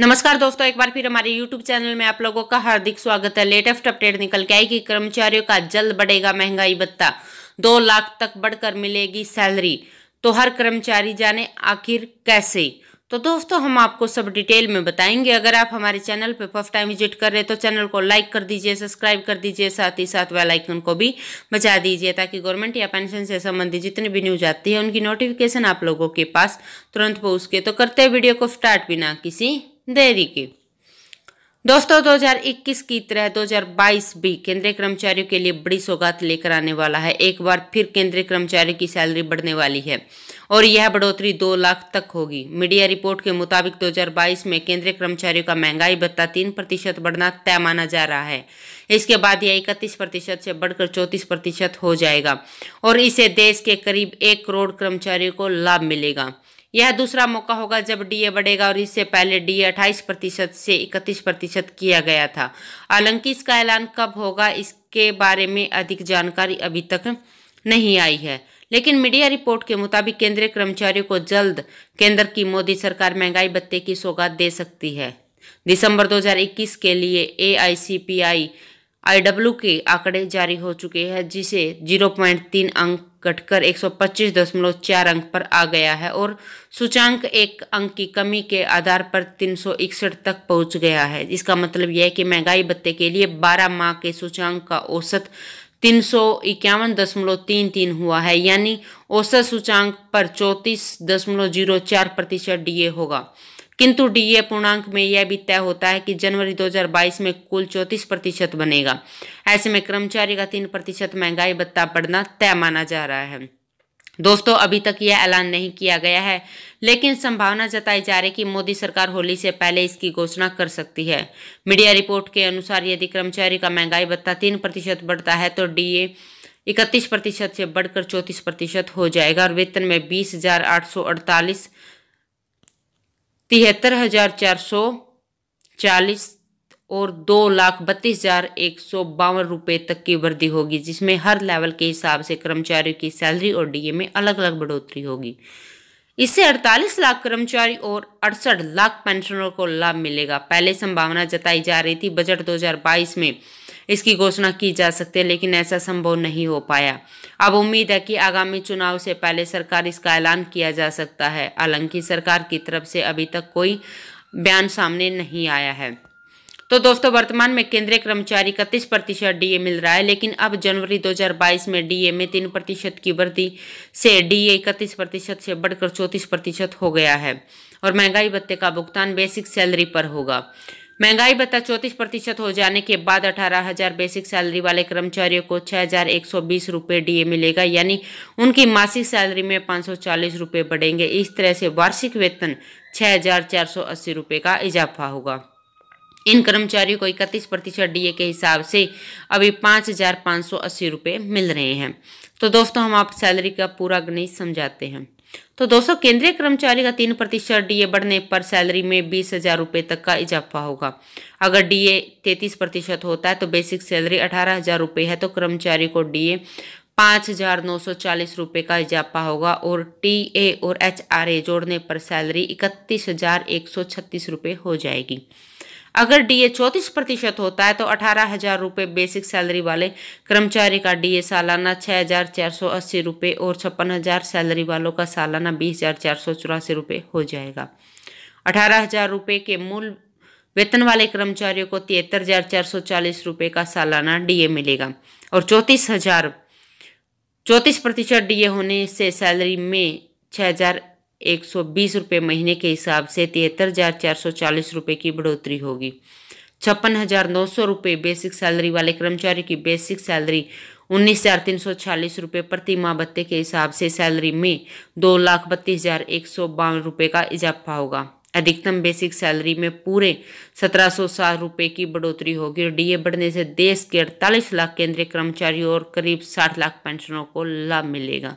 नमस्कार दोस्तों एक बार फिर हमारे YouTube चैनल में आप लोगों का हार्दिक स्वागत है लेटेस्ट अपडेट निकल के आई कि कर्मचारियों का जल्द बढ़ेगा महंगाई भत्ता दो लाख तक बढ़कर मिलेगी सैलरी तो हर कर्मचारी जाने आखिर कैसे तो दोस्तों हम आपको सब डिटेल में बताएंगे अगर आप हमारे चैनल पर फर्स्ट टाइम विजिट कर रहे हैं तो चैनल को लाइक कर दीजिए सब्सक्राइब कर दीजिए साथ ही साथ वेल आइकन को भी बचा दीजिए ताकि गवर्नमेंट या पेंशन से संबंधित जितनी भी न्यूज आती है उनकी नोटिफिकेशन आप लोगों के पास तुरंत पहुंच के तो करते वीडियो को स्टार्ट बिना किसी देरी की दोस्तों 2021 की तरह 2022 भी केंद्रीय कर्मचारियों के लिए बड़ी सौगात लेकर आने वाला है एक बार फिर केंद्रीय कर्मचारियों की सैलरी बढ़ने वाली है और यह बढ़ोतरी 2 लाख तक होगी मीडिया रिपोर्ट के मुताबिक 2022 में केंद्रीय कर्मचारियों का महंगाई भत्ता 3 प्रतिशत बढ़ना तय माना जा रहा है इसके बाद यह इकतीस से बढ़कर चौंतीस हो जाएगा और इसे देश के करीब एक करोड़ कर्मचारियों को लाभ मिलेगा यह दूसरा मौका होगा जब डीए बढ़ेगा और इससे पहले डीए 28 प्रतिशत से 31 प्रतिशत किया गया था हालांकि इसका ऐलान कब होगा इसके बारे में अधिक जानकारी अभी तक नहीं आई है लेकिन मीडिया रिपोर्ट के मुताबिक केंद्रीय कर्मचारियों को जल्द केंद्र की मोदी सरकार महंगाई भत्ते की सौगात दे सकती है दिसंबर 2021 के लिए ए आई C P I I W के आंकड़े जारी हो चुके हैं जिसे 0.3 अंक घटकर एक अंक पर आ गया है और सूचांक एक अंक की कमी के आधार पर तीन तक पहुंच गया है इसका मतलब यह है कि महंगाई भत्ते के लिए 12 माह के सूचांक का औसत तीन हुआ है यानी औसत सूचांक पर चौंतीस दशमलव प्रतिशत डी होगा किंतु डीए पूर्णांक में यह भी तय होता है कि जनवरी 2022 में कुल चौंतीस प्रतिशत बनेगा ऐसे में कर्मचारी का तीन प्रतिशत महंगाई भत्ता बढ़ना तय माना जा रहा है दोस्तों अभी तक यह ऐलान नहीं किया गया है लेकिन संभावना जताई जा रही कि मोदी सरकार होली से पहले इसकी घोषणा कर सकती है मीडिया रिपोर्ट के अनुसार यदि कर्मचारी का महंगाई भत्ता तीन प्रतिशत बढ़ता है तो डीए इकतीस प्रतिशत से बढ़कर चौंतीस प्रतिशत हो जाएगा और वेतन में बीस हजार आठ सौ अड़तालीस तिहत्तर हजार चार सौ चालीस और दो लाख बत्तीस हजार एक सौ बावन रुपये तक की वृद्धि होगी जिसमें हर लेवल के हिसाब से कर्मचारियों की सैलरी और डीए में अलग अलग बढ़ोतरी होगी इससे 48 लाख कर्मचारी और अड़सठ लाख पेंशनरों को लाभ मिलेगा पहले संभावना जताई जा रही थी बजट 2022 में इसकी घोषणा की जा सकती है लेकिन ऐसा संभव नहीं हो पाया अब उम्मीद है कि आगामी चुनाव से पहले सरकार इसका ऐलान किया जा सकता है हालांकि सरकार की तरफ से अभी तक कोई बयान सामने नहीं आया है तो दोस्तों वर्तमान में केंद्रीय कर्मचारी का तीस प्रतिशत डीए मिल रहा है लेकिन अब जनवरी 2022 में डीए में तीन प्रतिशत की वृद्धि से डीए इकतीस प्रतिशत से बढ़कर चौंतीस प्रतिशत हो गया है और महंगाई भत्ते का भुगतान बेसिक सैलरी पर होगा महंगाई भत्ता चौंतीस प्रतिशत हो जाने के बाद अठारह हजार बेसिक सैलरी वाले कर्मचारियों को छह हजार एक सौ बीस रुपये डी मिलेगा यानी उनकी मासिक सैलरी में पाँच सौ चालीस रुपये बढ़ेंगे इस तरह से वार्षिक वेतन छः हजार चार सौ अस्सी रुपये का इजाफा होगा इन कर्मचारियों को इकतीस प्रतिशत डी के हिसाब से अभी पाँच हजार पाँच सौ अस्सी रुपये मिल रहे हैं तो दोस्तों हम आप सैलरी का पूरा गणित समझाते हैं तो दोस्तों केंद्रीय कर्मचारी का तीन प्रतिशत डीए बढ़ने पर सैलरी में बीस हजार रुपये तक का इजाफा होगा अगर डीए तैतीस प्रतिशत होता है तो बेसिक सैलरी अठारह हजार रुपये है तो कर्मचारी को डीए पाँच हजार नौ सौ चालीस रुपये का इजाफा होगा और टीए और एचआरए जोड़ने पर सैलरी इकतीस हजार एक सौ छत्तीस रुपये हो जाएगी अगर डीए चौतीस प्रतिशत होता है तो अठारह हजार रुपये बेसिक सैलरी वाले कर्मचारी का डीए सालाना छः हजार चार सौ अस्सी रुपये और छप्पन हजार सैलरी वालों का सालाना बीस हजार चार सौ चौरासी रुपये हो जाएगा अठारह हजार रुपये के मूल वेतन वाले कर्मचारियों को तिहत्तर हजार चार सौ चालीस रुपये का सालाना डीए मिलेगा और चौंतीस हजार चौंतीस प्रतिशत डी होने से सैलरी में छः हजार एक सौ महीने के हिसाब से तिहत्तर हज़ार की बढ़ोतरी होगी छप्पन हज़ार बेसिक सैलरी वाले कर्मचारी की बेसिक सैलरी उन्नीस हज़ार तीन प्रति माह भत्ते के हिसाब से सैलरी में दो लाख बत्तीस हज़ार एक का इजाफा होगा अधिकतम बेसिक सैलरी में पूरे सत्रह सौ की बढ़ोतरी होगी और डीए बढ़ने से देश के अड़तालीस लाख केंद्रीय कर्मचारियों और करीब साठ लाख पेंशनों को लाभ मिलेगा